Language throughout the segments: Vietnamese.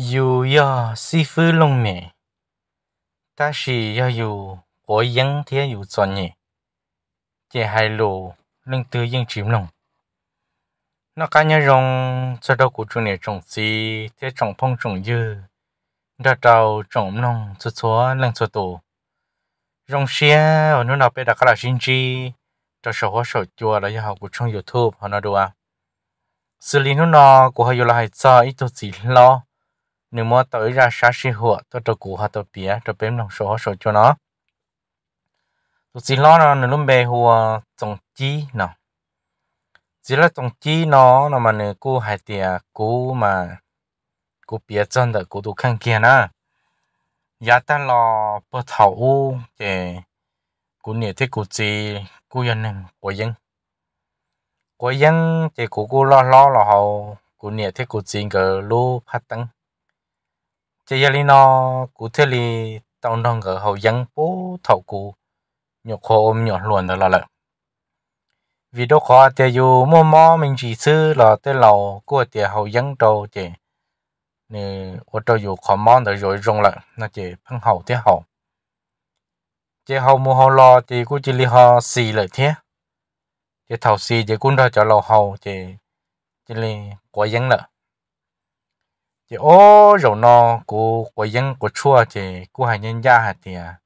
dù do si phu long mẹ ta chỉ do dù có dân thế dù chọn nhỉ chỉ hai lô lưng tư dân chìm lòng nó cá nhân rong cho đâu của chúng này trồng si thế trồng phong trồng dư đã trào trồng nông cho chúa lưng cho tổ rong xe ở nơi nào bây giờ các là sinh chi cho sổ hóa sổ chùa là do học của trong youtube họ nói đồ à xử lý nó nó của họ là hay cho ít tôi chỉ lo nếu mà tới ra xa sĩ hùa tôi cho cụ họ tôi bía cho bếm lòng số số cho nó tôi xin lo nó nếu lúc bé hùa trồng chi nó chỉ là trồng chi nó nó mà nếu cô hai tia cô mà cô bía chân được cô tôi khăn kia nữa giá ta lo bơ thầu u thì cô nhớ thế cô chỉ cô yên nên cô yên cô yên thì cô cô lo lo là hậu cô nhớ thế cô chỉ cái lô phát tăng chỉ giờ đi cụ thể đi tao nông ở hậu dân bố thầu cụ nhọ khó ôm nhọ luồn đó là lợn vì đó khó thì dù mua mò mình chỉ sư là tới lầu của thì hậu dân trâu chỉ nè ô tô dù khó mò rồi rồi rong lợn nó chỉ phân hậu thế hậu chỉ hậu mua hậu lo thì cụ chỉ li họ xì lợi thế chỉ thầu xì chỉ cũng ra cho lầu hậu chỉ chỉ li quá dân lợn thì ô rồi nó cô quay dân cô chua thì cô hai nhân gia hạt thì à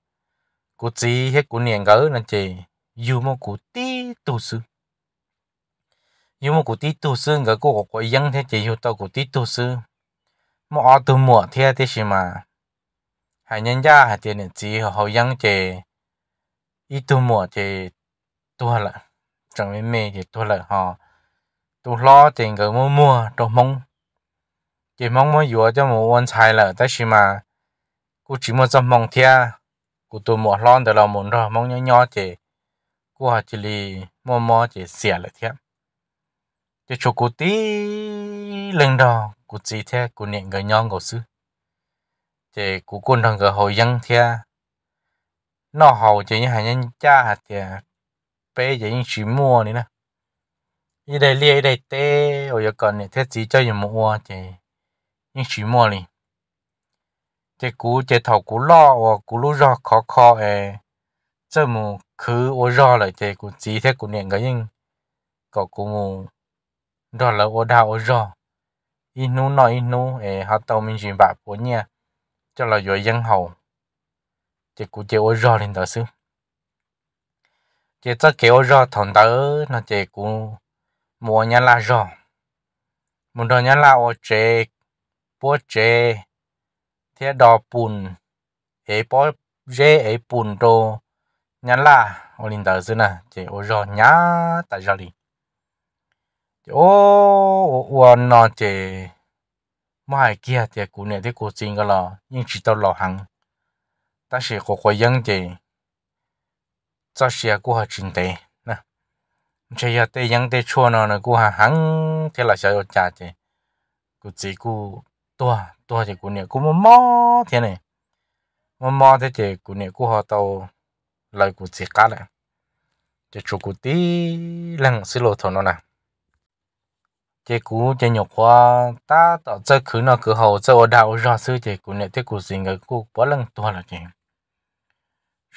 cô chỉ hết cô niệm gỡ nên chị dù mà cô tí tu sư dù mà cô tí tu sư gỡ cô quay dân thế chị hiểu tao cô tí tu sư mà ở từ mùa thế thế gì mà hai nhân gia hạt thì nên chỉ họ dân chị ít từ mùa thì tu là chẳng mấy mê thì tu là họ tu lo tiền gỡ mua mua đồ mông chỉ mong muốn vừa cho một quan trai là tới khi mà cô chỉ muốn cho mong thia cô tôi một lon để là muốn rồi mong nhỏ nhỏ chỉ cô học chỉ li mò mò chỉ xẻ lại thia chỉ cho cô tí lên đó cô chỉ thế cô niệm cái nhon cổ sư chỉ cô quân thằng cái hồi dân thia nó hầu chỉ như hành nhân cha hạt thia bé chỉ như chỉ mua nữa nè đi đây lia đây té, rồi giờ còn này thế chỉ cho những mua chỉ nhưng chỉ mua đi chế cú chế thầu cú và cú lú do khó khó e chế mù cứ ô do lại chế cú chỉ thế cú niệm cái có cú mù đó là ô đau ô do inu họ tàu mình chuyện bạc của nha cho là dân hầu chế cú chế ô do lên tờ xứ chế cho kiểu do thằng tớ nó chế cú là do một đồ nhà là ô bó chê thế đò bùn ấy bó dê ấy bùn đồ nhắn là ô linh tờ dư nè chỉ ô rò nhá tại giờ đi ô ô nó chỉ mà hai kia thì cụ này thì cụ xin cái là nhưng chỉ tao lò hàng ta sẽ có quay dân chỉ cho xe của họ trình tề nè chỉ giờ tây yên tây chua nó là của hàng hàng thế là sẽ trả chỉ cụ chỉ cụ tua tua thì cụ nè cụ mò mò thế này mò mò thế thì cụ nè cụ họ tàu lại cụ chỉ cá này chỉ chú cụ tí lăng xí lô thọ nó nè chỉ cụ chỉ nhục qua ta tạo chơi khứ nó cứ hậu chơi ở đạo ra sư chỉ cụ nè thế cụ gì người cụ bỏ lăng tua là gì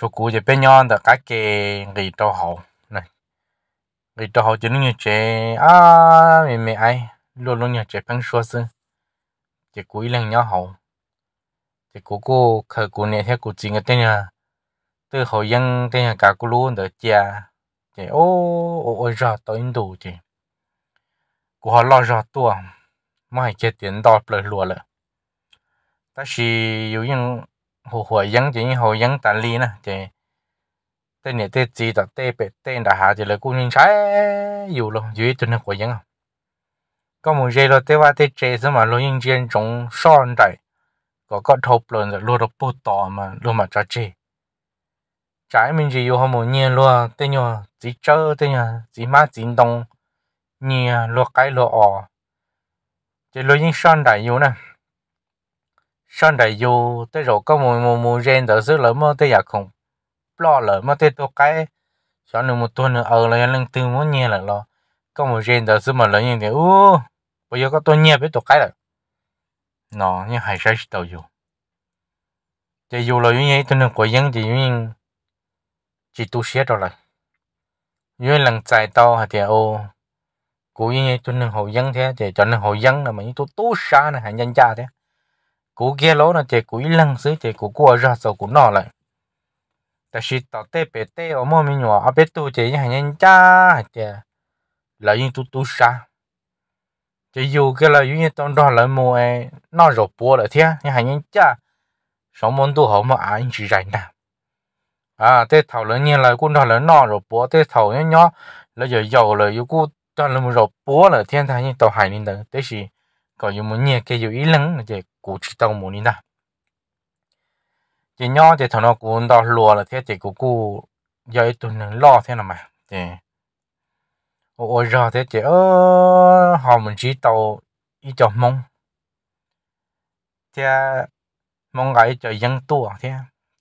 số cụ chỉ bên nhau là cái kề người cho hậu này người cho hậu chỉ nó như chế à mình mẹ ai luôn luôn như chế phăng xua xưa chỉ cú lần nhau hậu thì cô cô khởi cô này theo cô chị cái tên là từ hồi dân tên là cả cô luôn đỡ cha thì ô ô ô ra tới Ấn Độ thì cú họ lo ra tua mà hay chết tiền đó lời lùa lợ ta chỉ 有人 hồ hồi dân chỉ hồi dân tàn ly nè thì tên này tên gì đó tên bệt tên đã hạ thì là cú nhân trái nhiều luôn dưới cho nên hồi dân không có một dây lo tế ba tế chế xong mà lo yên trên trong son đại có có thộp luôn rồi lo được bút to mà lo mà cho chế trái mình chỉ yêu một nhiên lo tế nhau chỉ chơi tế nhau chỉ má chỉ đông nhia lo cái lo ọ chỉ lo yên son đại yêu nè son đại yêu tế rồi có một một một gen đó giữ lỡ mà tế giả không lo lỡ mà tế tôi cái cho nên một tuần nữa ở ờ lại lên từ muốn nhiên lại lo có một gen đó xưa mà lớn như thế ô bây giờ có tôi nhẹ biết tôi cái rồi nó như hai sáu tàu dù chỉ dù là như tôi nên quay dân thì như chỉ tu sửa rồi lại, như lần chạy tàu hay thì ô cố như tôi nên hậu dân thế thì cho nên hậu dân là mà như tôi tu xa này hay nhân cha thế cố kia lỗ là chỉ cố lần xứ chỉ cố qua ra sau cố nọ lại ta chỉ tạo tế bề tế ở mỗi mình nhỏ ở bên chỉ như hay nhân gia hay là những tu tu sa chỉ dù cái là những trong đó là mua nó rồi bùa là thế nhưng hay những cha sống muốn tu học mà anh chỉ rảnh nè, à thế thầu lớn như là cũng đó là nó rồi bùa thế thầu nhá nhó là giờ giàu là yêu cũng đó là một rồi bùa là thiên thai những tàu hải nên đó thế gì còn yêu muốn nhẹ cái yêu ý lắng là chỉ cụ chỉ tàu muốn đi nào chỉ nhó thì thằng nó cũng đó lùa là thế chỉ cụ cụ giờ tụi nó lo thế nào mà thì ôi giờ thế chị họ mình chỉ tàu ít cho mong thì mong gái cho dân tu thế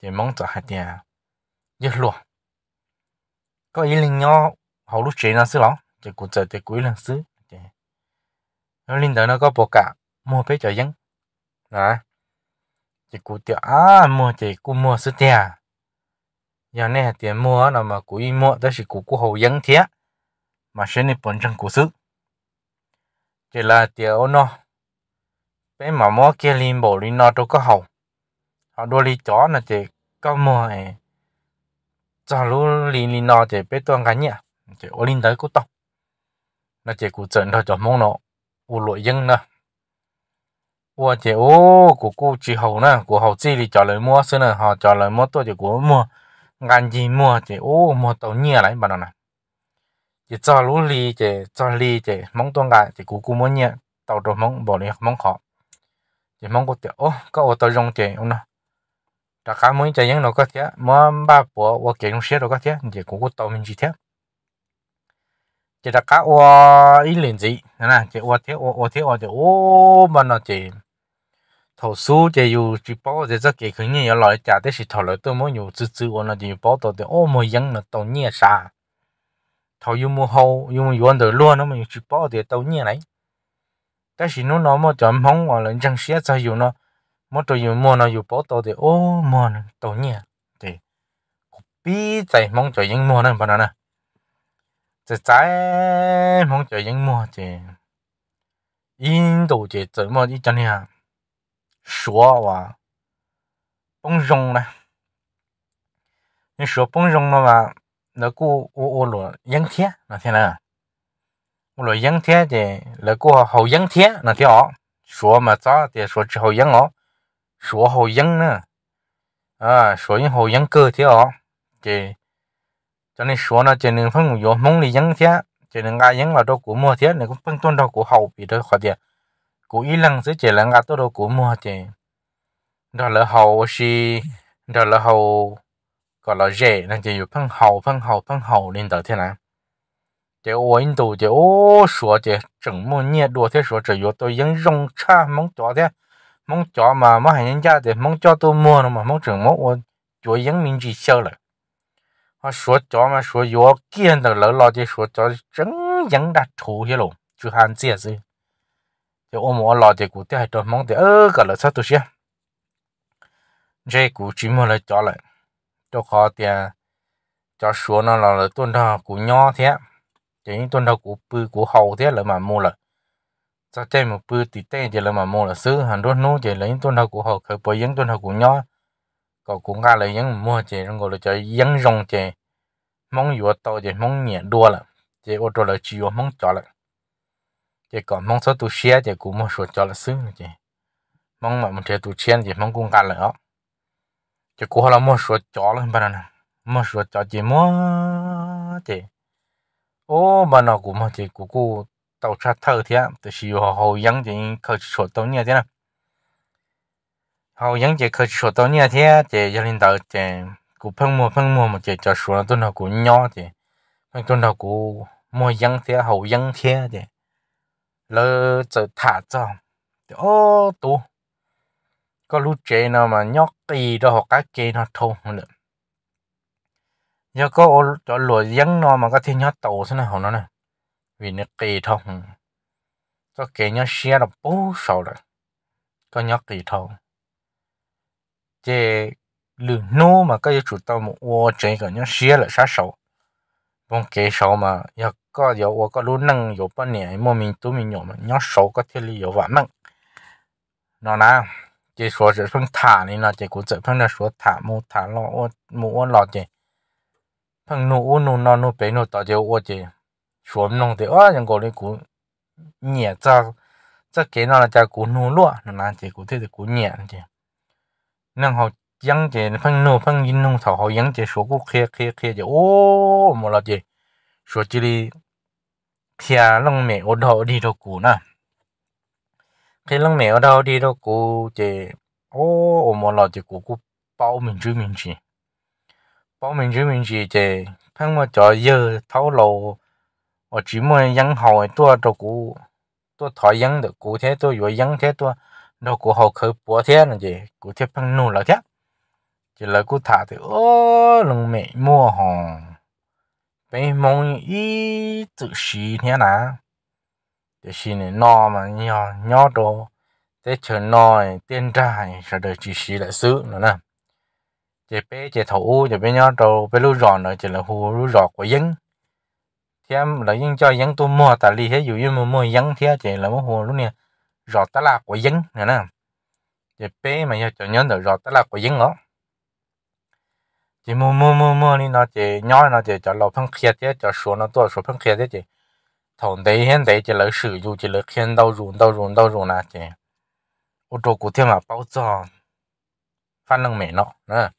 thì mong cho hạt thì rất luôn có ý linh nhỏ họ lúc chị nó xứ lắm thì cũng chờ thì cuối lần xứ nó linh đó nó có bộ cả mua bé cho dân đó thì cụ tiểu à mua thì cụ mua xứ tiền giờ này tiền mua nó mà cụ mua đó là cụ cụ hậu dân thiệt mà sẽ nên bận chân cuộc sống chỉ là tiểu nó bé mà mua kia liền bộ đi nó đâu có hậu họ đua đi chó là chỉ có mua ấy cho lũ liền liền nó chỉ bé toàn gánh nhẹ, chỉ ô liền tới cũng tông nó chỉ cụ trận thôi cho mong nó u lụi dân nữa ủa chị ô của cô chị hậu nè của hậu chi thì trả lời mua xưa nè họ trả lời mua tôi chỉ của mua ngàn gì mua chị ô mua tàu nhia lại bà nào này chỉ cho lũ lì chỉ cho lì chỉ mong tuân gà chỉ cú cú muốn nhẹ tàu đồ mong bỏ đi mong khó chỉ mong có thể ô có ô tàu dùng chỉ ông nó đã khá muốn chỉ những nó có thể mà ba bữa ô kiện xe nó có thể chỉ cú cú tàu mình chỉ thế chỉ đã khá ô ý liền gì nè chỉ ô thế ô ô thế ô chỉ ô mà nó chỉ thầu số chỉ dù chỉ bảo chỉ cho cái khởi nghĩa lại trả thế thì thầu lại tôi muốn dù chữ chữ ô nó chỉ bảo tôi thì ô mới dân nó tàu nhẹ sao thọ yêu mua hậu yêu mua yuan được luôn nó mà chỉ bỏ để tàu nhẹ này 但是侬那么讲碰我了，你讲现在有呢，么都有么呢有报道的哦，么呢都呢，对，比在碰就应么呢，不然呢，在在碰就应么的，印度的怎么一讲呢？说哇，崩容了，你说崩容了吧？là cô ô ô lo dân thiết là thế nào lo dân thiết thì là cô hậu dân thiết là thế họ số mà cho thì số chỉ hậu dân họ số hậu dân nữa à số những hậu dân cơ thế họ thì cho nên số nó chỉ nên phân vô mong là dân thiết chỉ nên ai dân là đâu của mua thiết này cũng phân tuân đâu của hậu bị đâu khỏi tiền của ít lăng sẽ chỉ là ngã tôi đâu của mua thì đó là hậu si đó là hậu gọi là rẻ nên chỉ dùng phân hậu phân hậu phân hậu nên tới thế này chỉ ô in tù chỉ ô số chỉ chừng một nhiệt độ thế số chỉ có tôi vẫn rong cha mong cho thế mong cho mà mà hay nhân gia thì mong cho tôi mua nó mà mong chừng mốt ô chúa vẫn mình chỉ sợ lại họ số cho mà số yếu kiên được lỡ lo chỉ số cho chừng vẫn đặt thủ hết luôn chú hàn chia gì à chỉ ô mua lo chỉ cụ thế hay cho mong thì ơ cả là sao tôi xem chỉ cụ chỉ mua lại cho lại cho khó tiền à, cho số nó là tuần thọ của nho thế chỉ những tuần thọ của bự của hầu thế là mà mua là cho trên một bự thì tên chỉ là mà mua là xứ hàng đốt nô chỉ lấy tuần thọ của hầu khởi bởi những tuần thọ của nho có cũng ra lấy những mua chỉ rồi là cho những rồng chỉ mong yếu tàu chỉ mong nhẹ đua là chỉ ô tô là chỉ mong cho là chỉ còn mong số tu xe chỉ cũng một số cho là xứ chỉ mong mà một chế tu xe chỉ mong cũng ra là 就过后了没说家了，不然呢，没说家节么的，哦，把那个么的姑姑到处偷天，就是要好养的，可是说到你的了，好养的可是说到你的，这要领导的，姑碰么碰么么的，就说了多少姑鸟的，碰多少姑么养的好养的的，了就他走，哦多。có lúc chế nó mà nhóc tì đó họ cái chế nó thô nữa giờ có cho lúa dân nó mà có thiên nhóc tàu thế nào nó nè vì nó tì thô có kể nhóc xe nó bố sâu rồi có nhóc tì thô chế lửa nô mà cái chủ tàu một ô chế cả nhóc xe là sát sầu bông kế sầu mà giờ có giờ ô có lúa nâng giờ bao nè, mà mình tụi mình nhỏ mà nhóc sâu có thể lý giờ vạn nâng nó nào chỉ số chỉ phân thả này là chỉ cũng chỉ phân là số thả mu thả lo ô mu ô lo chỉ phân nụ ô nụ nó nụ bé nụ tao chỉ ô chỉ số nông thì ô những cái này cũng nhẹ cho cho cái nó là cho cũng nụ lúa nó là chỉ cũng thế thì cũng nhẹ chỉ nên họ dân chỉ phân nụ phân yên nông thảo họ dân chỉ số cũng khía khía khía chỉ ô mà là chỉ số chỉ đi khía lông mẹ ô đồ đi đâu cũng nè cái lăng mèo đâu đi đâu cô chị ô ô mà lo chị cô cô bảo mình chứ mình chị bảo mình chứ mình chị chị thằng mà cho giờ thấu lộ ở chỉ mới dân hỏi tôi cho cô tôi thay dân được cô thế tôi vừa dân thế tôi đâu cô học khởi búa thế này, chị cô thế phăng nụ là thế chỉ là cô thả thì ô lăng mẹ mua hàng, bên mong ý tự xí thế nào giờ xin này no mà nhỏ nhỏ đồ thế chờ nồi tiên trai rồi đời chỉ xí lại xứ nữa nè chế bé chế thủ chế bé nhỏ đồ bé lú ròn rồi chế là hù lú rọt của dân thì em là dân cho dân tôi mua tại li hết dụ như mà mua dân thì chế là mua hù lú nè rọt ta là của dân nữa nè chế bé mà giờ cho nhớ được rọt ta của dân đó chỉ mua mua mua mua đi nó chỉ nhỏ nó chỉ cho lò phân khía thế cho số nó to số phân khía thế chỉ thằng đấy hiện tại chỉ là sử dụng chỉ là khiến đau rùn đau rùn đau rùn à chị ô tô của thiên mà bao giờ phát năng mẹ nó nữa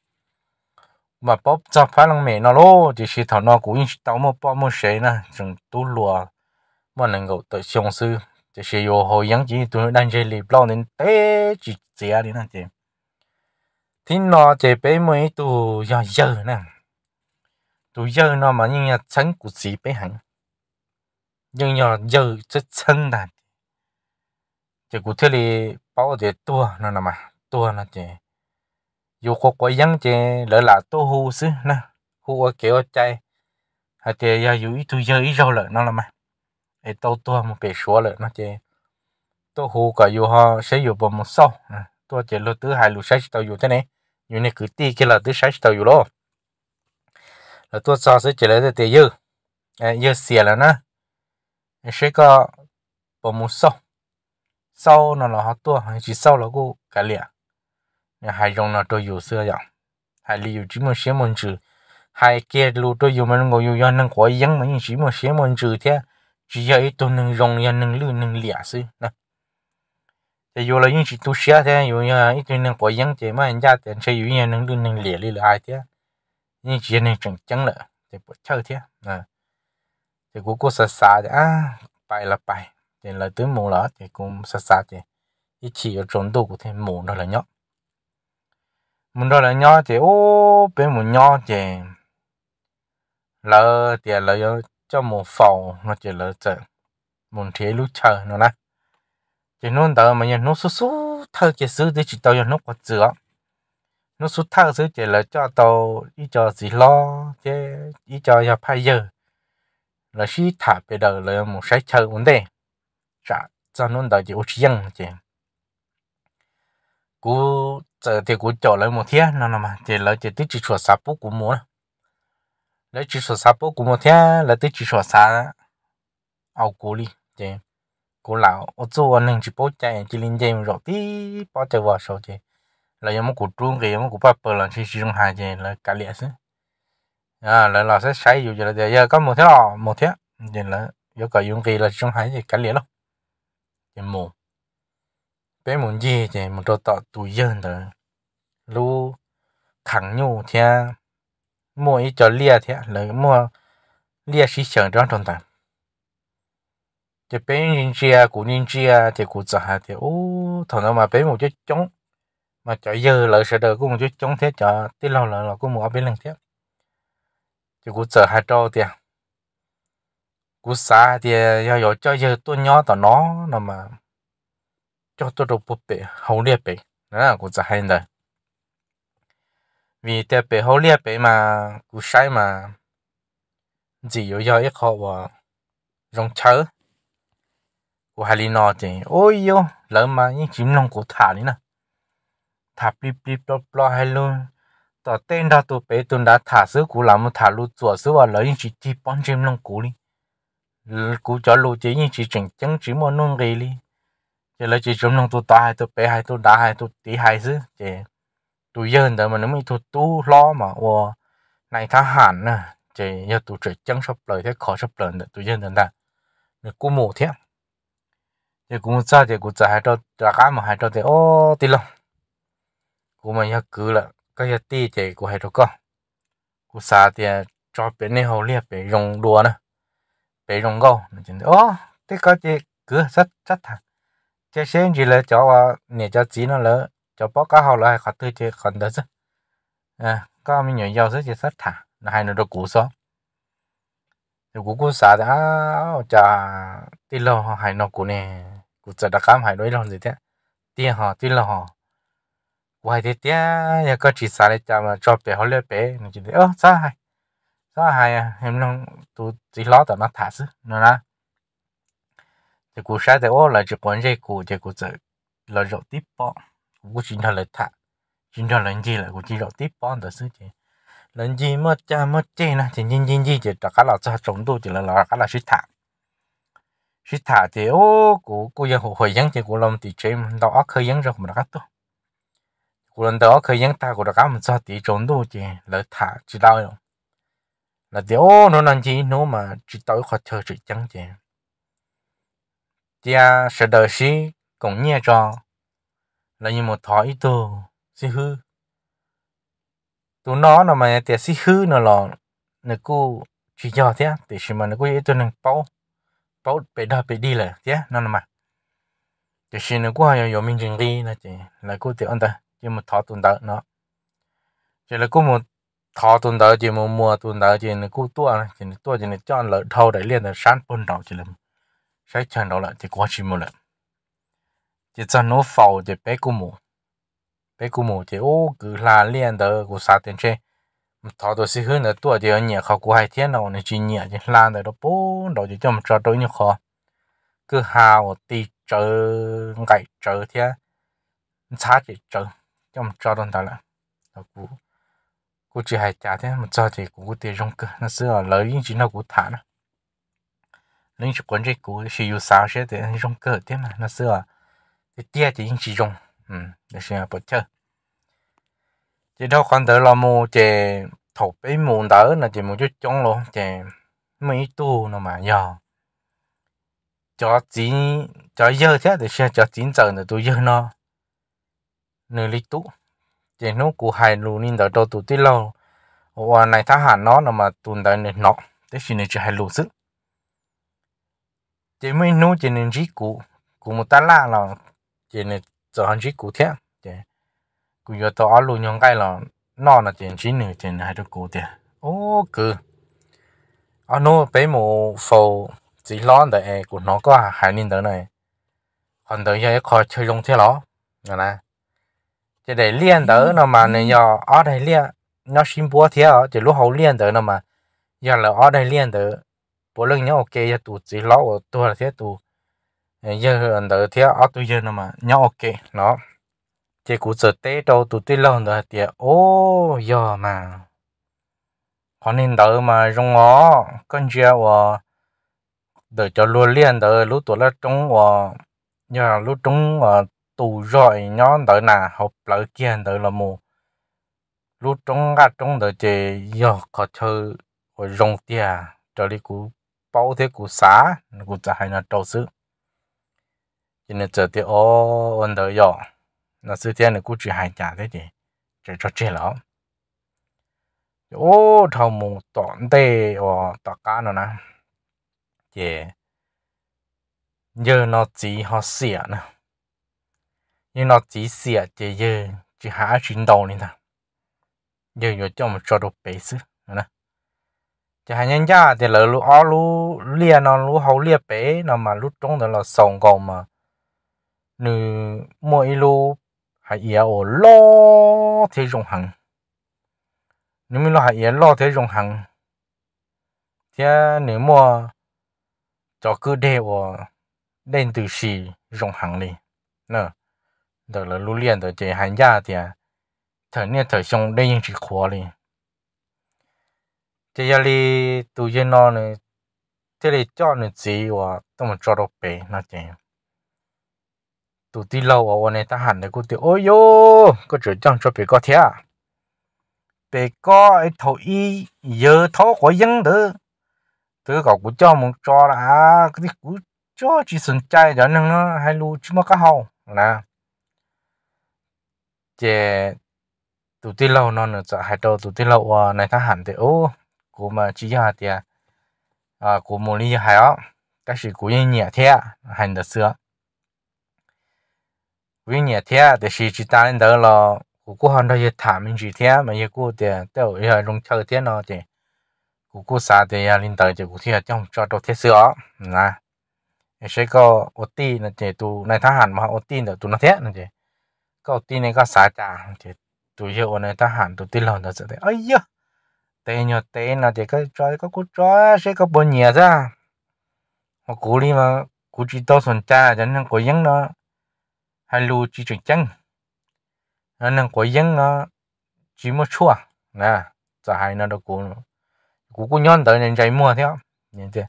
mà bao giờ phát năng mẹ nó lô chỉ khi thằng nó cũng tao một bao một xe nè chúng tu lùa mà 能够得相思，这些有好养鸡，都让这里老人得去家里那点。听了这北美都要热呢，都热了嘛，人家成骨子不行。nhưng nhỏ giờ rất chân là chỉ cụ thể là bảo để tua nó là mà tua nó chỉ dù có quá yăng chỉ lỡ là tua hú xứ nè hú ở kéo chạy hay chỉ giờ à, dù ít tuổi giờ ít rồi nó là mà để tàu tua một bể số lỡ nó chỉ tua hú cả dù họ sẽ dù bằng một sau à, tua chỉ lỡ thứ hai lũ sáu tàu dù thế này dù này cứ ti kia là thứ sáu tàu dù đó là tua sau sẽ chỉ lấy để tiêu dư dư xìa là nó sẽ có bộ mù sâu sâu nó là họ chỉ sâu là cô cả lẹ nhà hai dòng là tôi dùng xưa vậy hai liu chỉ một xíu một chữ hai kia lu tôi dùng mình ngồi dùng năng quá giống mình chỉ một xíu một chữ thế chỉ giờ ít tôi nâng dòng nhà nâng lưu lẹ xí nè thì dù là những chỉ tu sửa thế dù như ít tôi nâng quá mà anh gia tiền sẽ dùng nhà nâng lưu nâng lẹ đi là ai thế nhưng chỉ nâng chẳng chẳng là thì bỏ chơi à thì cũng có xa xa thì à bài là bài thì là tới mù là thì cũng xa xa thì ít chỉ ở trong đồ của thì mù đó là nhóc mù đó là nhóc thì ô bé mù nhóc thì là thì là cho mù phò nó chỉ là chợ mù thế lúc chờ nó nè thì nó đó mà nó sú sú thơ cái sự thì chỉ tao nó có chữa nó sú thơ sự chỉ là cho tao ít cho gì lo chứ ít cho ya phải giờ là khi thả bề đầu là một sai chơi vấn đề trả cho nó đợi chỉ uống riêng chứ cú giờ thì cú chọn lấy một thiết nó là mà thì lấy chỉ tích chỉ chuột sáp bút cú muốn lấy chỉ chuột sáp bút cú một thiết là tích chỉ chuột sá ao cú đi chứ cú lão ô tô anh nên chỉ bố chạy chỉ linh chạy rồi tí bao chạy vào số chứ là giống một cú trung cái giống một cú bắp là chỉ chỉ trong hai chứ là cả liệt chứ à là sẽ xây dù là giờ có một thế một thế thì là giờ có dùng kỳ là trong hai gì cả liền luôn thì mù bé muốn gì thì một đồ tọt tuổi dân rồi lu khẳng nhu thì mua ít cho lia thì là mua lia sĩ chẳng trong trong tầm thì bé nhìn chia của nhìn thì của giả thì ô thằng nào mà bé một chút chống mà chọi dơ lại sẽ đời cũng một chút chống thế chợ tí là là cũng một bên lần tiếp thì cú chờ hai trâu tiền cú xa thì giờ giờ cho giờ tôi nhớ mà cho tôi đồ bút bể hầu liệt bể đó là cú chờ hai rồi vì tiền bể hầu liệt mà cú sai mà chỉ có giờ ít khó và rong của hai linh nó thì ôi yo lỡ mà những chim của thả đi nè thả blip blip blop blop hay luôn tỏ tên ra tụ bé tụn đã thả sứ cũ làm thả lu chùa sứ và lấy chỉ chỉ bón chim nông cũ đi cũ cho lu chỉ như chỉ chỉnh chân chỉ một nông gì đi chỉ lấy chỉ chúng nông tụ ta hay tụ bé hay tụ đá hay tụ tí hay sứ chỉ tụ dân đó mà nó mới tụ tu lo mà wow này thả hẳn nè chỉ giờ tụ chỉ chân sắp lời thế khó sắp lời tụ dân đó ta nó cú mù thế thì cũng sao thì cũng trả hai trâu trả cá mà hai trâu thì ô tí lòng cũng mà nhớ cứ là ก็ยตีเจกูให้ทุกก็กูสาเตียจอเป็นในเขาเรียกไปยงดัวนะไปยงก็นั่นจึงโอ้ที่ก็เจกูสัดสัดทางเจเช่นจีเลยจอว่าเนี่ยจะจีนั่นเลยจอป้อก็เขาเลยเขาตื้อเจคนเดินซะอ่ะก็มีหน่วยยาวซะเจสัดทางนะให้หนูดูกูซ้อ thì cũng cũng xả đã chả tin lo họ hay nó cũng nè cũng chả đã cám hay đối lòng gì thế tiền họ tin lo họ vậy thì tiếc nhà có chỉ xả lại chạm cho bé họ lấy bé nó chỉ ơ sao hay sao hay à em nó tụ chỉ lo tao nó chứ nó na thì cú sai thì ô là chỉ quan trọng cú thì cú chỉ là rượu tiếp bỏ cú chỉ là thả chỉ là lần gì là chỉ rượu tiếp bỏ đó chứ lần gì mất cha mất chị nè thì nhìn nhìn gì chỉ tất cả là cho chúng tôi chỉ là là cả thả sự thả thì ô cú cú giờ hồi hồi dân thì cú làm thì chơi đó khơi dân rồi mà đã cắt 古人都可以养大过的，俺们做地种多些，来他知道哟。là điều nó làm gì nó mà chỉ tới hoặc thơ chỉ chẳng chứ thì à sẽ đời sĩ cũng nhẹ cho là như một thói tù si hư tụi nó nó mà thì si hư nó là nó cô chỉ cho thế thì chỉ mà nó cô ấy tụi nó bao bao bị đau bị đi là thế nó mà thì chỉ nó cô hay có mình chừng đi là chỉ là cô thì ông ta chỉ một thọ tuần đỡ nó chỉ là cũng một thọ tuần đỡ chỉ một mùa tuần đỡ chỉ là cũng tua chỉ là tua chỉ là chọn lợn thâu để liền được sáng buồn đầu chỉ là sáng chân đầu là chỉ quá chỉ một lần chỉ cho nó phầu chỉ bé cũng một bé cũng một chỉ ô cứ là liền được của sao tiền trên thọ tôi sẽ hướng là tua chỉ ở nhà khó của hai thiên nào này chỉ nhà chỉ là được nó bốn đầu chỉ cho một trò đối như khó cứ hào tí chờ ngày chờ thế sáng chỉ chờ cho một trò đơn đó là nó chỉ hay trả thế một trò thì cú tiền rong cơ nó sửa lấy những chỉ nó cú thả đó chỉ quan chỉ cú chỉ yêu sao sẽ để rong cơ thế mà nó sửa thì tia thì những chỉ rong ừ để xem bớt chơi chỉ đâu còn đỡ là mua chè thổ bế mua đỡ là chỉ mua chút luôn chè mấy tu nó mà giờ cho chín cho thì xem cho chín giờ là tôi dơ nửa lịch tú chỉ nó cụ hai lù nên đỡ đầu tụ tí lâu và này thá hẳn nó là mà tồn tại nền nó thế chỉ nên chỉ hai lù sức chỉ mới nó chỉ nên chỉ cụ cụ một tá lạ là chỉ nên giờ hắn chỉ cụ thế chỉ cụ giờ tao ở lù nhong cái là nọ là chỉ chỉ nửa chỉ hai đứa cụ thế ô cứ ở nó bé một phù chỉ lo để của nó có hai nên đỡ này còn đỡ giờ khó chơi trong thế rồi nè chỉ để liên tới nó mà nên giờ ở đây liên nó xin bố thế ở chỉ lúc hậu liên tới nó mà giờ là ở đây liên tới bố lưng nhau ok giờ tụ chỉ lão ở tôi là thế tụ giờ ở tới thế ở tôi giờ nó mà nhau ok nó chỉ cú sợ tế đâu tụ tế lâu rồi thì ô giờ mà còn nên tới mà rong ngó con chưa và để cho luôn liên tới lúc tụ là trống và giờ lúc trống và tù rồi nhón tới nà học lỡ kia tới là mù lúc trong gà trong tới chè giờ có chơi rồi rong tia trở đi cú bảo thế cú xá cú chả hay là trâu sư cho nên chờ tia ô ôn tới giờ là sư thiên này cú chỉ hay trả thế gì chỉ cho chơi lắm ô thầu mù tọn tê và tọa cá nó nè chè giờ nó chỉ họ xỉa nè nhưng nó chỉ xịa chỉ giờ chỉ hạ chuyển đầu lên thằng giờ giờ cho một trò đồ bể xứ nè chỉ hai nhân gia thì lỡ lú ó lú lia nó lú hậu lia bể nó mà lú trống đó là sòng còn mà nữ mỗi lú hay ia ở lo thế dùng hàng nếu mình lo hay ia lo thế dùng hàng thì nếu mà cho cứ để ở đến từ xì dùng hàng đi nè 得了路练的这寒假的，他那他兄弟也是活的。这家里都热闹呢，这里叫你贼哇，都没找到北那点。都地老哇，我那他喊的过的，哦哟，个浙江这北高铁啊，北高一头一有头火影的，这个古叫么抓了啊，这古叫几声在人呢，还录这么个好呢。chế tụt tí lâu nó nữa chả hai đầu tụt tí lâu ờ, này thằng hẳn thì ô cô mà chỉ ra thì à ờ, cô muốn đi hai ó cái sự của những nhà thế hành được xưa với nhà thế thì sự chỉ ta lên đó là cô cô hắn thấy thả mình chỉ thế mà yêu cô thì đều yêu lòng chơi thế nó thì cô cô xa thì à, lên đó thì cô thấy trong cho đồ thế xưa nè sẽ có ô tí là chỉ tụ này thằng hẳn mà ô tí là tụ nó thế là chỉ này có thì thì tuổi tuổi ta ta hẳn tin sẽ thấy, cái ก็ตีนี่ก็สาจาเดี๋ยวตัวเยอะเนี่ยทหารตัวตีหล่นตัวเสด็จเอ้ยเยอะเตยเนาะเตยเนาะเดี๋ยวก็จอยก็กูจอยใช้ก็บนเหยียดจ้า mà cú sẽ có ra, mà đi mà cú chỉ tao xuân cha cho nên có dân nó hay lu chỉ chuyện chân nó nên có dân nó chỉ mua chua nè giờ hai nó đâu cú cú cú nhon tới nên chạy mua theo nên thế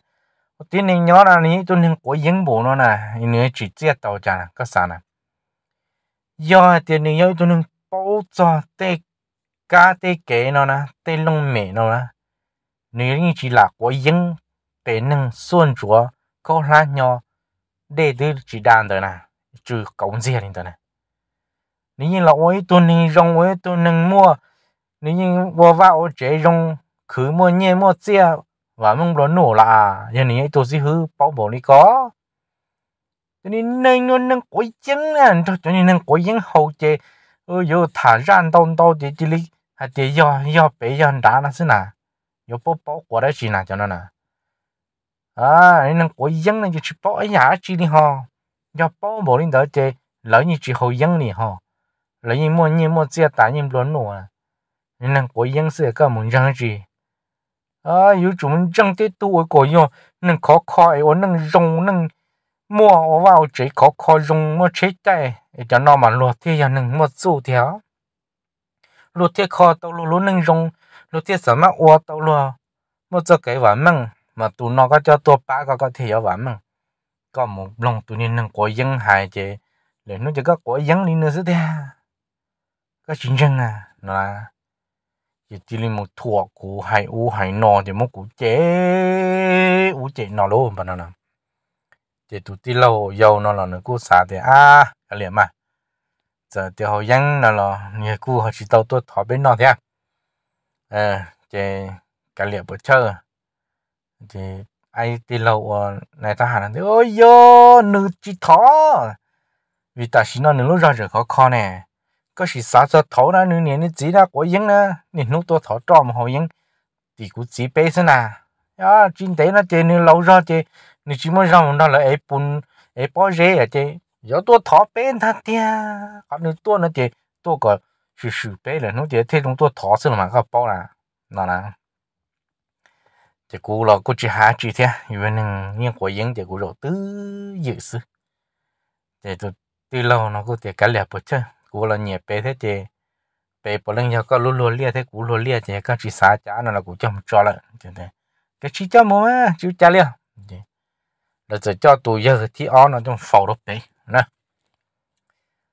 tiếng này nhon là ní tôi nên có dân bộ nó nè nên chỉ chết tàu cha có sao nè do tiền này do tụi nó bảo giờ tê cá tê kế nó nè tê lông mẹ nó nè Nên như chỉ là có những để năng xuân chúa có lá nhỏ để từ chỉ đàn đó nè trừ công gì đó nè Nên như là ôi tụi này rong ôi tụi năng mua Nên như mua vào chơi rong cứ mua nhẹ mua chia và mong đó nổ là giờ này tôi sẽ hư bảo bảo, đi có cho nên nên nó nên quấy chứng à cho cho nên nên quấy chứng hậu chế ơ yo thả ran đông đâu thì chỉ lý à thì do do bé do đá nó xin à yo bố bố của đấy cho nó nè à nên nên quấy chứng nên chỉ bố ấy nhà đi ho do bố bố lên đó lỡ như chỉ hậu chứng đi ho lỡ như mua như mua chia như luôn nổ à nên nên quấy chứng sẽ có muốn rằng gì à yo chúng mình chẳng tiếp tu ở cổ yo nên khó khó rong nên mua ở vào chỉ có khó dùng mua chế tay cho nó mà luộc thì giờ nâng một dù theo luộc thì khó tàu luộc luộc nâng dùng luộc thì sao mà uo tàu luộc một giờ cái vả măng mà tụ nó có cho tua ba có có thì ở vả măng có một lòng tụ nên nâng có dân hài chế để nó chỉ có có dân đi nữa thế có chính chân à nó là chỉ chỉ là một thuộc của hai u hai nò thì một cụ chế u chế nò luôn bà nó nào thì tụt tí lâu dầu nó là nó cú xả thì à cái liền mà giờ thì họ yến nó là người cú họ chỉ tàu tôi thọ bên nó thế à ờ thì cái liền bữa chơi thì ai tí lâu ờ, này ta hàng thì ôi yo nữ chỉ thọ vì ta chỉ nó nữ lúc ra rồi khó khó nè có gì xả cho thọ ra nữ nè nữ chỉ ra của yến nè nên lúc tôi thọ trò mà họ dân thì cũng chỉ bé thế nè à dạ, chính tế nó chơi nữ lâu ra chơi 你 chỉ mới rằng đó là ấy bún ấy bỏ rễ à chứ giờ tôi thọ bên thằng tia còn nữa tôi nữa thì tôi có sự sự bé là nó thì thế chúng tôi thọ xin mà các bao là nó thì cô là cô chỉ hạ chỉ thế vì nên nghiên của yến rồi tứ dự sự thì tôi từ lâu nó có thể cả lẹp bớt chứ cô là nhẹ bé thì bé bỏ lên nhau có luôn luôn lia thế cú luôn lia thì các chỉ xá chả nó là cú chăm cho lại thế cái chỉ chăm mà chú chả lia 那这叫读也是第二那种辅助兵，那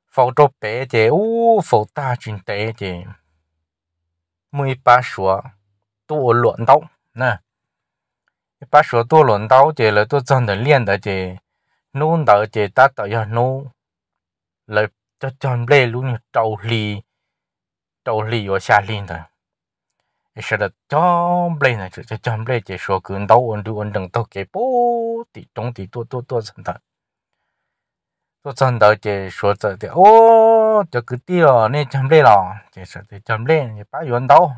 否助兵的武辅助大军的，没别说多乱刀，那一把说多乱刀的了，多长的练的这，弄到这大刀要弄，来这将来鲁你赵丽，赵丽要下令的。sẽ là cho bê này chỉ cho bê chỉ số cứ đâu ổn đủ ổn đừng tao cái bố thì trong thì tua tua tua chân thật tua chân thật chỉ số giờ thì ô cho cứ tiêu nên cho bê lo chỉ số thì cho bê thì bắt ổn đâu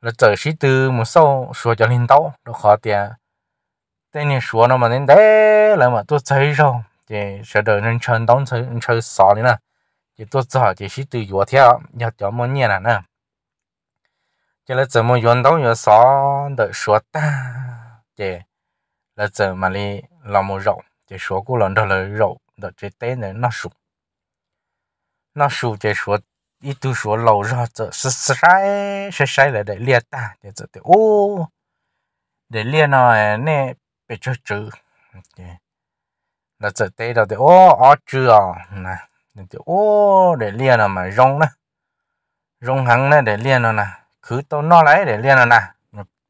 là giờ sĩ từ một số số cho lên đâu nó khó tiền tên này số mà nên đấy là mà tua chơi rồi chỉ sẽ đợi nên chân đóng chơi chơi sò đi nè chỉ tua giờ chỉ sĩ từ vừa theo nhà cho mọi 这了怎么运动越少的说大，这了怎么哩那么肉，这说过了这了肉的这对呢那数，那数这说一都说老肉这是是晒是晒来的练大，这这的哦，这练呢那别着着，对，那这对了的哦啊这啊那那的哦这练了嘛容呢，容行呢得练了呢。cứ tao nó lấy để liên là nè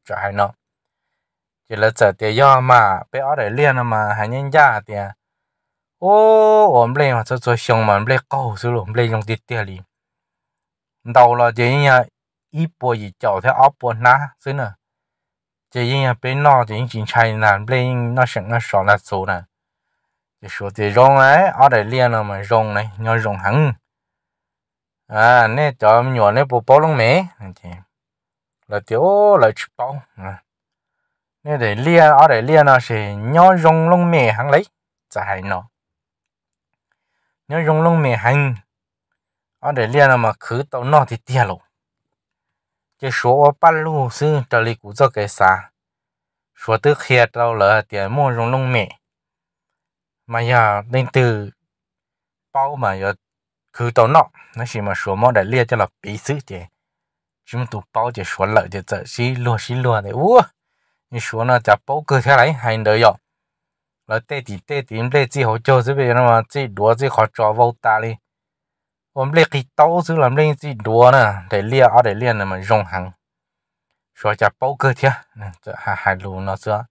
cho hay nó chỉ là chờ tiền do mà bé ở để liên mà hai nhân gia tiền ô ôm lên mà cho cho xong mà lên câu số ôm lên trong tiền tiền đi đầu là chỉ nhà ít bộ gì chậu theo áo bộ ná xin nè chỉ nhà bé nó chỉ chính trai là lên nó sẵn nó sọ là số nè chỉ số tiền rong ấy ở để liên là mà rong này nhau rong hẳn à nè cho nhỏ nè bộ bao lông mẹ chị là tiểu là chụp bao à. nên để lia ở để lia nó sẽ nhó rong Long mè hàng lấy giải nó nhó rong Long mè hàng ở để lia nó mà khử tàu nó thì tia lộ chỉ số ba lô sư trở lại cũng cho cái xa số tư kia tàu là tiền mua rong lông mè mà giờ đến từ bao mà giờ khử tàu nó nó chỉ mà số mà để lia cho là bị sư tiền chúng mình tụ bao chỉ số lợi xí lùa xí lùa này ua chả bao cơ theo lấy hành đời dọc là tê thì tê thì em lê chỉ hỗ trợ giúp bây giờ mà chỉ đùa chỉ đi em lê cái tao làm lê chỉ đùa nè để lia ở để lia nè mà rong hàng số chả bao cơ theo nè hà hà nó xưa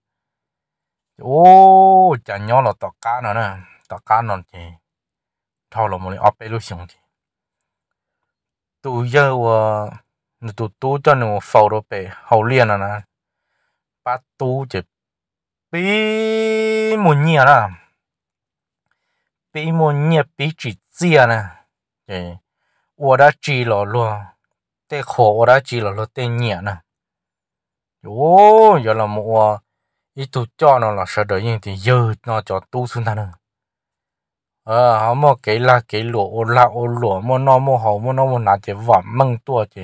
ô chả nhỏ là tọt cá nè tọt cá nó thì thao là một cái ốp bê lô xong thì tụi 你都都叫你我否了呗，好练了呢，把都就比么捏了，比么捏比几接呢？哎，我的记了了，得好我的记了了得捏呢。哟，原来我一都叫那老师的人的又那叫都是他呢。ờ họ mà cái là cái lỗ ô là ô lỗ mà nó mà họ mà nó mà nát cái vỏ măng tua chứ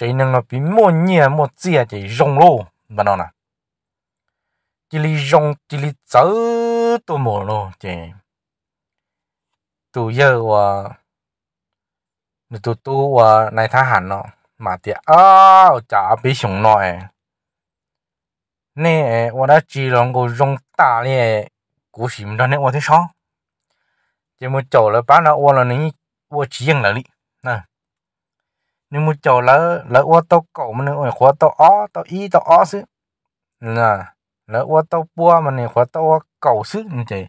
chỉ nên nó bị mua nhẹ mua chia chỉ rong lô bạn nào nè chỉ li rong chỉ li chớ tôi mua lô chỉ tôi giờ và tôi tôi và này thà hẳn nó mà thì à chả bị sủng nói nè và đã chỉ lòng của rong ta nè cú xỉm đó nè và thế sao chỉ một chỗ là bán là và là nín và chỉ riêng là đi nè nhưng mà chỗ lỡ lỡ ô tô cổ mà nữa khóa tô ó tô y tô ó xứ là lỡ ô tô bua mà này khóa tô cổ xứ như thế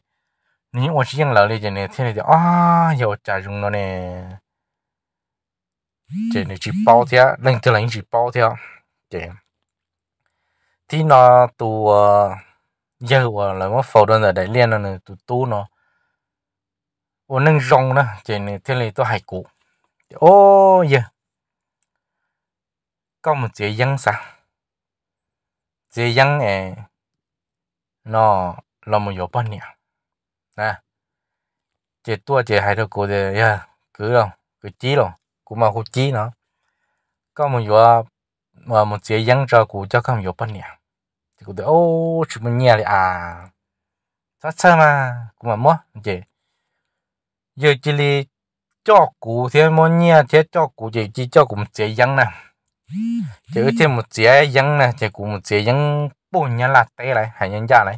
nếu mà chỉ riêng lỡ đi này thế này thì à giờ trả dùng nó nè thế này chỉ bao thế lên từ lên chỉ bao thế chỉ thì nó tụ ờ, giờ là nó phổ đơn ở đại liên nó tụ tu nó ô nâng rong đó thế này thế này tôi hay cũ ô giờ có một chế dân sao chế dân này nó là một yếu bản nhỉ à chế tua chế hai đứa cô thì yeah, dạ, cứ đâu cứ chí đâu cứ mà hút chí nó có một yếu mà một chế dân cho cô cho không yếu bản nhỉ thì cô thì ô chụp mình nhà thì à sao sao mà cũng mà mua chế giờ chỉ li cho cụ thế mua nhà thế cho cụ chỉ chỉ cho một chế dân nè chứ chứ một chế dân này chỉ cũng một chế dân bốn nhà là tê này hai nhân gia này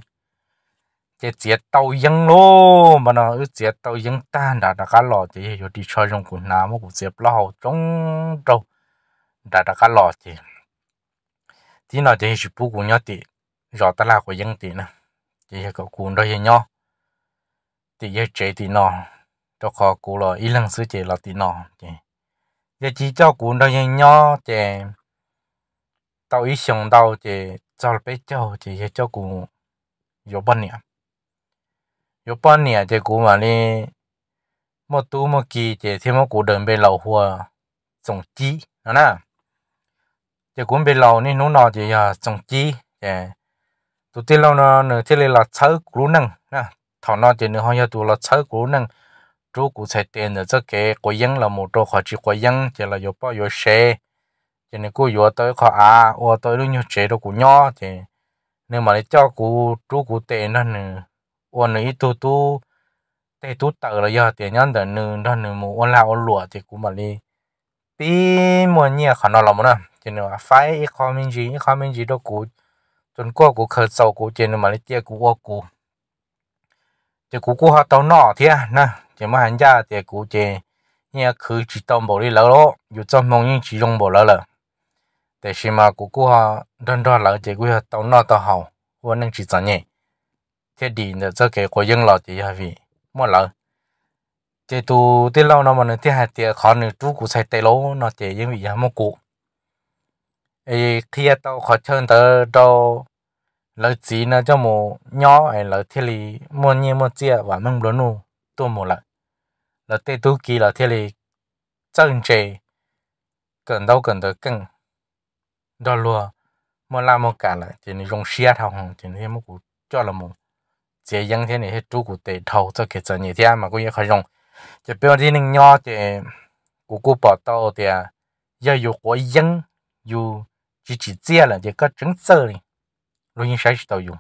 chỉ chế tàu dân lô mà nó ứ chế tàu dân ta đã đã cá lò chế rồi đi chơi trong cũng nào mà cũng chế lò trong đâu đã đã cá lò chế tí nào chế chụp bút cũng nhau tí rõ ta là của dân tí nè chế có cũng đâu nhau tí chế chế tí nó cho khó cũng là ít lần sửa chế là tí nó chế giờ chỉ cho cuốn đó nhanh nhỏ chè tao ý xong tao chè cho bé cho chè cho cuốn yếu bao nhiêu yếu bao nhiêu mà đi mà tu mà kỳ chè thêm mà cuốn đường bên hoa trồng chi đó nè chè cuốn bên lầu nọ chè giờ trồng chi chè tụi tao nó thế là sáu cú năng nè thằng nó chè nữa họ giờ là sáu cú năng chú cụ sẽ tiền là rất kể có dân là một chỗ họ chỉ có dân chỉ là có bao nhiêu xe cho nên cô vừa tới họ à vừa tới lúc nhiều chế đâu cũng nên mà để cho cụ chú cụ tiền đó nữa vừa nữa ít tu tu tê tu tờ là do tiền nhân nữa đó nữa một ôn lao ôn thì cũng mà đi tí mua nhia khả nó là một à nè cho phải ít khó mình gì ít khó mình gì đâu cụ tuần qua cụ khởi sầu mà để chia cụ ô cụ họ tàu nọ thế nè thì mà hắn cha thì cụ chỉ nhà cứ chỉ tông bộ đi lỡ đó dù mong những chỉ dùng bộ lỡ lỡ để khi mà cụ cụ họ đơn đó lỡ chỉ cụ họ tông tao hậu vẫn nên chỉ chọn nhỉ thế đi nữa cho cái của dân thì hay vì mua lỡ thế tu thế lâu mà nó thế hai tiền khó nữa chú cụ sai tay lỗ nó chỉ những vị nhà mua cụ tao khó chân tới đâu lỡ chỉ nó cho mù nhỏ ấy lỡ thế li mua nhẹ mua chia và mong lớn nụ tôi mua lại là tê tu kỳ là thế này chân chế gần đâu gần tới gần đó luôn mà làm một cả là thì nên dùng xe thao hồng chỉ nên một cho là một chế dân thế này hết chú cụ tê thầu cho cái chân như thế mà cũng phải dùng chỉ biểu đi nên nhỏ chỉ cụ cụ bỏ tao thì giờ à, có dân dù chỉ chỉ chia là luôn như sai tao dùng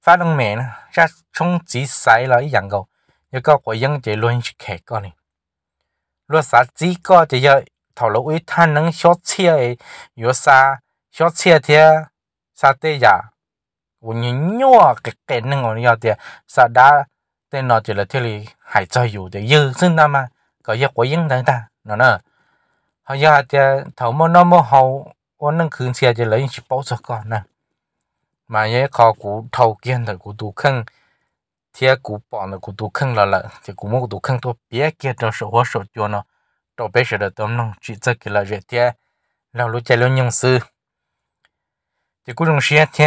phát đông mẹ ra trong chỉ sai là ý dạng cầu nhớ có của dân luôn kể con này luôn sa chỉ có chỉ giờ thảo lỗ ấy than nắng xót chia ấy yếu sa xót chia thế sa tê giả của cái cái năng ngon nhau thì sa đã tên nó chỉ là thế hải cho dù để dư sinh mà có giờ của dân ta nó nữa họ giờ thì thảo mô nó mô hậu ôn năng khương xe chỉ lấy chỉ bảo cho con mà nhớ khó của thầu kiên thật của tu khăn thế cụ bỏ nó cụ tu khăn là là thì cụ mua cụ tu khăn thua bé kia trong sổ hóa sổ cho nó trong bé sổ được tôm nông chỉ cho kia là rẻ thế lâu lúc chạy lâu nhung sư thì cụ dùng xe thế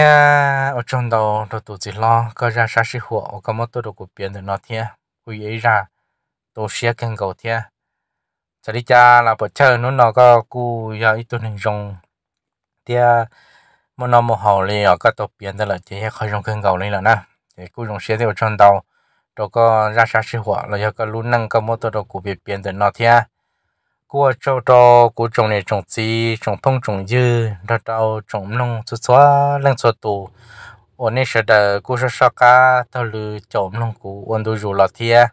ở trong đầu rồi tụ chỉ lo có ra sát sĩ hộ ở cái mốt tôi biến được nó thế cụ ấy ra tổ xe cần cầu thế cho đi cha là bỏ chơi nó nó có cụ giờ ít tuần hình rồng thế mà nó một hậu này ở cái biến đó là chỉ hay khởi rồng cần cầu này là 也各种鞋都有赚到，这个热啥生活，了要个路能个摩托的股别变的那天，过找到各种的种子、种通种叶，找到种农做做能做多。我那时的故事说个到了种农股，温度入了天，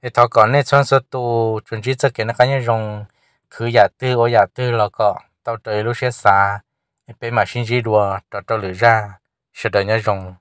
一头讲那穿梭多，准备这给那个人用，可也对我也对了个，到这路些啥，被马新知道找到了人，是的那种。